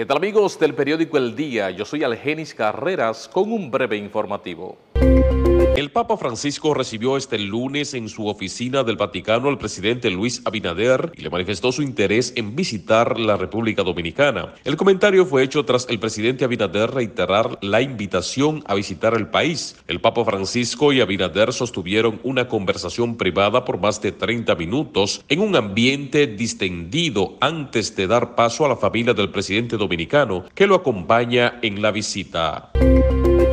¿Qué tal amigos del periódico El Día? Yo soy Algenis Carreras con un breve informativo. El Papa Francisco recibió este lunes en su oficina del Vaticano al presidente Luis Abinader y le manifestó su interés en visitar la República Dominicana. El comentario fue hecho tras el presidente Abinader reiterar la invitación a visitar el país. El Papa Francisco y Abinader sostuvieron una conversación privada por más de 30 minutos en un ambiente distendido antes de dar paso a la familia del presidente dominicano que lo acompaña en la visita.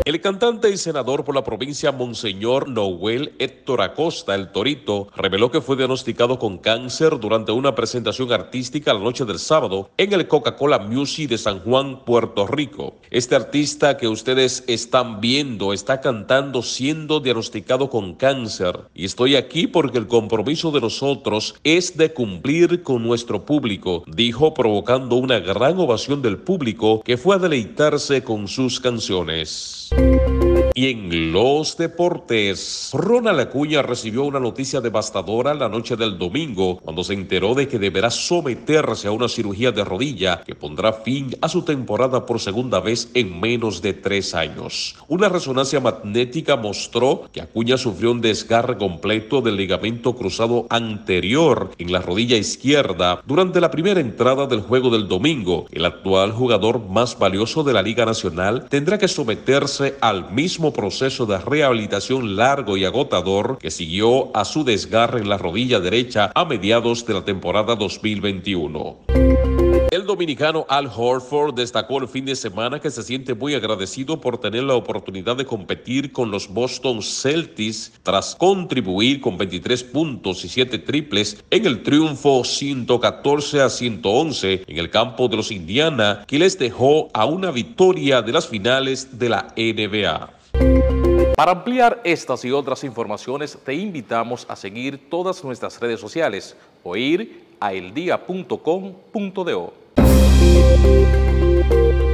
El cantante y senador por la provincia Monseñor Noel Héctor Acosta, el Torito, reveló que fue diagnosticado con cáncer durante una presentación artística la noche del sábado en el Coca-Cola Music de San Juan, Puerto Rico. Este artista que ustedes están viendo está cantando siendo diagnosticado con cáncer y estoy aquí porque el compromiso de nosotros es de cumplir con nuestro público, dijo provocando una gran ovación del público que fue a deleitarse con sus canciones. Y en los deportes, Ronald Acuña recibió una noticia devastadora la noche del domingo cuando se enteró de que deberá someterse a una cirugía de rodilla que pondrá fin a su temporada por segunda vez en menos de tres años. Una resonancia magnética mostró que Acuña sufrió un desgarre completo del ligamento cruzado anterior en la rodilla izquierda durante la primera entrada del juego del domingo. El actual jugador más valioso de la Liga Nacional tendrá que someterse al mismo proceso de rehabilitación largo y agotador que siguió a su desgarre en la rodilla derecha a mediados de la temporada 2021. El dominicano Al Horford destacó el fin de semana que se siente muy agradecido por tener la oportunidad de competir con los Boston Celtics tras contribuir con 23 puntos y 7 triples en el triunfo 114 a 111 en el campo de los Indiana, que les dejó a una victoria de las finales de la NBA. Para ampliar estas y otras informaciones, te invitamos a seguir todas nuestras redes sociales o ir a eldia.com.do.